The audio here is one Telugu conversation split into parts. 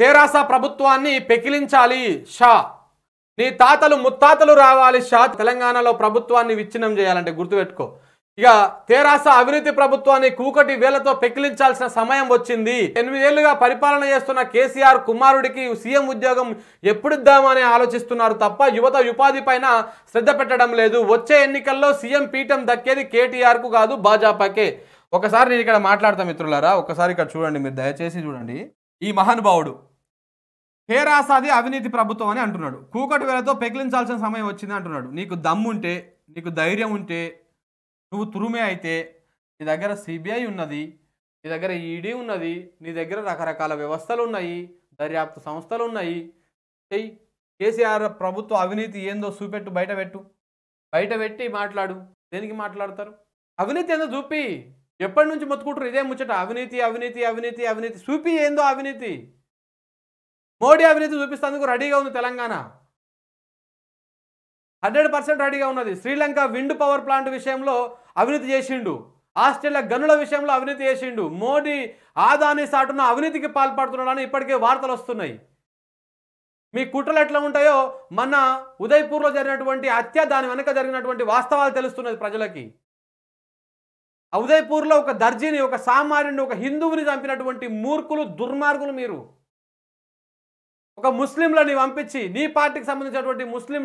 తెరాస ప్రభుత్వాన్ని పెకిలించాలి షా నీ తాతలు ముత్తాతలు రావాలి షా తెలంగాణలో ప్రభుత్వాన్ని విచ్ఛిన్నం చేయాలంటే గుర్తుపెట్టుకో ఇక తెరాస అవినీతి ప్రభుత్వాన్ని కూకటి వేలతో పెకిలించాల్సిన సమయం వచ్చింది ఎనిమిదేళ్లుగా పరిపాలన చేస్తున్న కేసీఆర్ కుమారుడికి సీఎం ఉద్యోగం ఎప్పుడిద్దామని ఆలోచిస్తున్నారు తప్ప యువత ఉపాధి పైన శ్రద్ధ పెట్టడం లేదు వచ్చే ఎన్నికల్లో సీఎం పీఠం దక్కేది కేటీఆర్కు కాదు భాజపాకే ఒకసారి నేను ఇక్కడ మాట్లాడతాను మిత్రులారా ఒకసారి ఇక్కడ చూడండి మీరు దయచేసి చూడండి ఈ మహానుభావుడు హేరాసాది అవినీతి ప్రభుత్వం అని అంటున్నాడు కూకటి వేలతో పెకిలించాల్సిన సమయం వచ్చింది అంటున్నాడు నీకు దమ్ముంటే నీకు ధైర్యం ఉంటే నువ్వు తురుమే అయితే నీ దగ్గర సిబిఐ ఉన్నది నీ దగ్గర ఈడీ ఉన్నది నీ దగ్గర రకరకాల వ్యవస్థలు ఉన్నాయి దర్యాప్తు సంస్థలు ఉన్నాయి చెయ్యి కేసీఆర్ ప్రభుత్వ అవినీతి ఏందో చూపెట్టు బయట పెట్టు బయట పెట్టి మాట్లాడు దేనికి మాట్లాడతారు అవినీతి ఏందో చూపి ఎప్పటి నుంచి మొత్తుకుంటారు ఇదే ముచ్చట అవినీతి అవినీతి అవినీతి అవినీతి చూపి ఏందో అవినీతి మోడీ అవినీతి చూపిస్తేందుకు రెడీగా ఉంది తెలంగాణ హండ్రెడ్ పర్సెంట్ రెడీగా ఉన్నది శ్రీలంక విండ్ పవర్ ప్లాంట్ విషయంలో అవినీతి చేసిండు ఆస్ట్రేలియా గనుల విషయంలో అవినీతి చేసిండు మోడీ ఆదాని సాటున అవినీతికి పాల్పడుతున్నాడని ఇప్పటికే వార్తలు వస్తున్నాయి మీ కుట్రలు ఎట్లా ఉంటాయో మన ఉదయపూర్లో జరిగినటువంటి హత్య దాని వెనుక జరిగినటువంటి వాస్తవాలు తెలుస్తున్నది ప్రజలకి ఉదయపూర్లో ఒక దర్జీని ఒక సామాన్యుని ఒక హిందువుని చంపినటువంటి మూర్ఖులు దుర్మార్గులు మీరు ఒక ముస్లింలని పంపించి నీ పార్టీకి సంబంధించినటువంటి ముస్లిం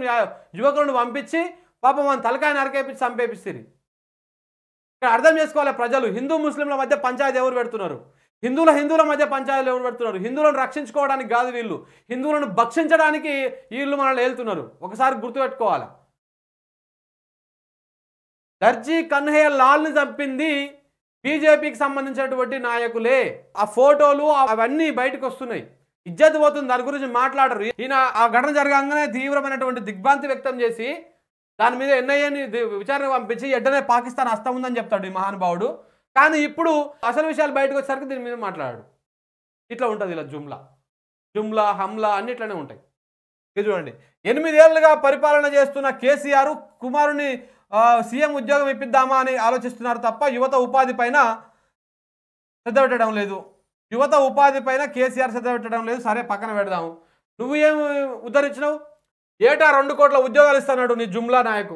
యువకులను పంపించి పాపం వాళ్ళని తలకాయ నరకేపించి చంపేపిస్తుంది ఇక్కడ అర్థం చేసుకోవాలి ప్రజలు హిందూ ముస్లింల మధ్య పంచాయతీ ఎవరు పెడుతున్నారు హిందువుల హిందువుల మధ్య పంచాయతీలు ఎవరు పెడుతున్నారు హిందువులను రక్షించుకోవడానికి కాదు వీళ్ళు హిందువులను భక్షించడానికి వీళ్ళు మనల్ని వెళ్తున్నారు ఒకసారి గుర్తుపెట్టుకోవాలి దర్జీ కన్హయ్య లాల్ని చంపింది బీజేపీకి సంబంధించినటువంటి నాయకులే ఆ ఫోటోలు అవన్నీ బయటకు వస్తున్నాయి ఇజ్జత్ పోతుంది దాని గురించి మాట్లాడరు ఈయన ఆ ఘటన జరగంగానే తీవ్రమైనటువంటి దిగ్భ్రాంతి వ్యక్తం చేసి దాని మీద ఎన్ఐఏని విచారణ పంపించి ఎడ్డనే పాకిస్తాన్ హస్తం ఉందని చెప్తాడు ఈ మహానుభావుడు కానీ ఇప్పుడు అసలు విషయాలు బయటకు వచ్చేసరికి దీని మీద మాట్లాడాడు ఇట్లా ఉంటుంది ఇలా జుమ్లా జుమ్లా హమ్లా అన్ని ఇట్లానే ఉంటాయి చూడండి ఎనిమిదేళ్లుగా పరిపాలన చేస్తున్న కేసీఆర్ కుమారుని సీఎం ఉద్యోగం ఇప్పిద్దామా అని ఆలోచిస్తున్నారు తప్ప యువత ఉపాధి పైన శ్రద్ధ పెట్టడం లేదు యువత ఉపాధి పైన కేసీఆర్ శ్రద్ధ పెట్టడం లేదు సరే పక్కన పెడదాము నువ్వు ఏం ఉద్ధరించినావు ఏటా రెండు కోట్ల ఉద్యోగాలు ఇస్తాడు నీ జుమ్లా నాయకు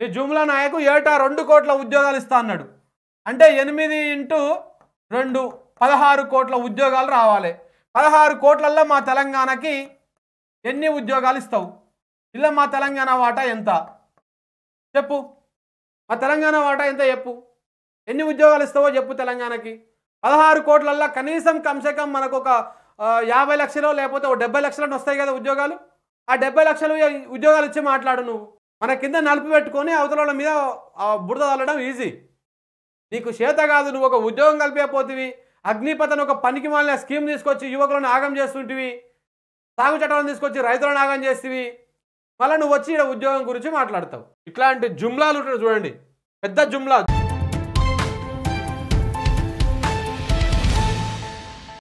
నీ జుమ్లా నాయకు ఏటా రెండు కోట్ల ఉద్యోగాలు ఇస్తా అన్నాడు అంటే ఎనిమిది ఇంటూ రెండు పదహారు కోట్ల ఉద్యోగాలు రావాలి పదహారు కోట్లల్లో మా తెలంగాణకి ఎన్ని ఉద్యోగాలు ఇస్తావు ఇలా మా తెలంగాణ వాటా ఎంత చెప్పు మా తెలంగాణ వాటా ఎంత చెప్పు ఎన్ని ఉద్యోగాలు ఇస్తావో చెప్పు తెలంగాణకి పదహారు కోట్లల్లో కనీసం కమ్సే కం మనకు ఒక యాభై లక్షలు లేకపోతే ఒక డెబ్బై లక్షలను వస్తాయి కదా ఉద్యోగాలు ఆ డెబ్బై లక్షలు ఉద్యోగాలు ఇచ్చి మాట్లాడు నువ్వు మన కింద నలుపు పెట్టుకొని అవతల మీద బురద తల్లడం ఈజీ నీకు చేత కాదు నువ్వు ఒక ఉద్యోగం కలిపేపోతివి అగ్నిపథను ఒక పనికి మాలిన స్కీమ్ తీసుకొచ్చి యువకులను ఆగం చేస్తుంటివి సాగు చట్టాలను తీసుకొచ్చి రైతులను ఆగం చేస్తేవి మళ్ళీ నువ్వు వచ్చి ఇక్కడ ఉద్యోగం గురించి మాట్లాడతావు ఇట్లాంటి జుమ్లాలు చూడండి పెద్ద జుమ్లా